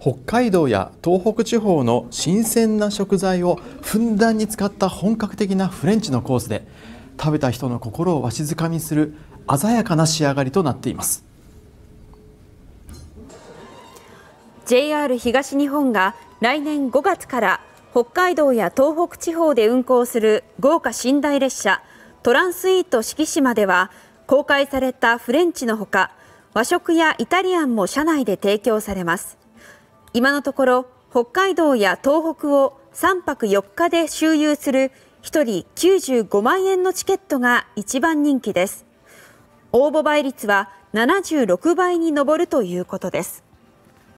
北海道や東北地方の新鮮な食材をふんだんに使った本格的なフレンチのコースで食べた人の心をわしづかみする鮮やかな仕上がりとなっています JR 東日本が来年5月から北海道や東北地方で運行する豪華寝台列車トランスイート四季島では公開されたフレンチのほか和食やイタリアンも車内で提供されます今のところ北海道や東北を3泊4日で周遊する1人95万円のチケットが一番人気です。応募倍率は76倍に上るということです。